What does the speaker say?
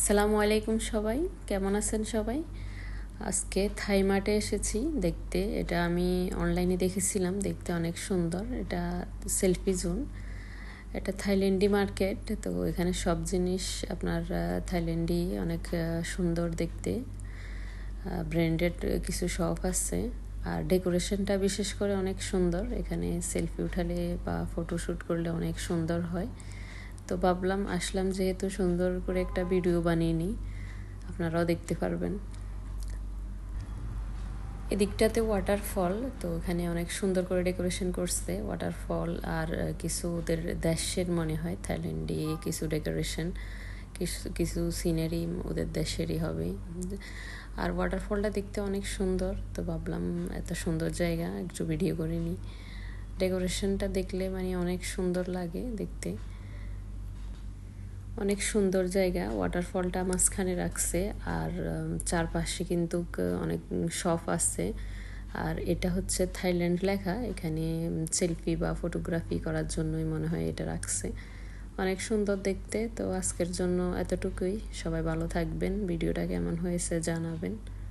সালামু আলাইকুম সবাই কেমন আছেন সবাই আজকে থাইমাটে এসেছি দেখতে এটা আমি অনলাইনে দেখেছিলাম দেখতে অনেক সুন্দর এটা সেলফি জোন এটা থাইল্যান্ডি মার্কেট তো এখানে সব জিনিস আপনার থাইল্যান্ডি অনেক সুন্দর দেখতে ব্র্যান্ডেড কিছু শপ আছে আর ডেকোরেশনটা বিশেষ করে অনেক সুন্দর এখানে সেলফি উঠালে বা ফটোশ্যুট করলে অনেক সুন্দর হয় তো ভাবলাম আসলাম যেহেতু সুন্দর করে একটা ভিডিও বানিয়ে নিই আপনারাও দেখতে পারবেন এদিকটাতে ওয়াটারফল তো ওখানে অনেক সুন্দর করে ডেকোরেশন করছে ওয়াটারফল আর কিছু ওদের দেশের মনে হয় থাইল্যান্ডে কিছু ডেকোরেশন কিছু কিছু সিনারি ওদের দেশেরই হবে আর ওয়াটারফলটা দেখতে অনেক সুন্দর তো ভাবলাম এত সুন্দর জায়গা একটু ভিডিও করে নিই ডেকোরেশনটা দেখলে মানে অনেক সুন্দর লাগে দেখতে অনেক সুন্দর জায়গা ওয়াটারফলটা মাঝখানে রাখছে আর চারপাশে কিন্তু অনেক শফ আছে আর এটা হচ্ছে থাইল্যান্ড লেখা এখানে সেলফি বা ফটোগ্রাফি করার জন্যই মনে হয় এটা রাখছে অনেক সুন্দর দেখতে তো আজকের জন্য এতটুকুই সবাই ভালো থাকবেন ভিডিওটা কেমন হয়েছে জানাবেন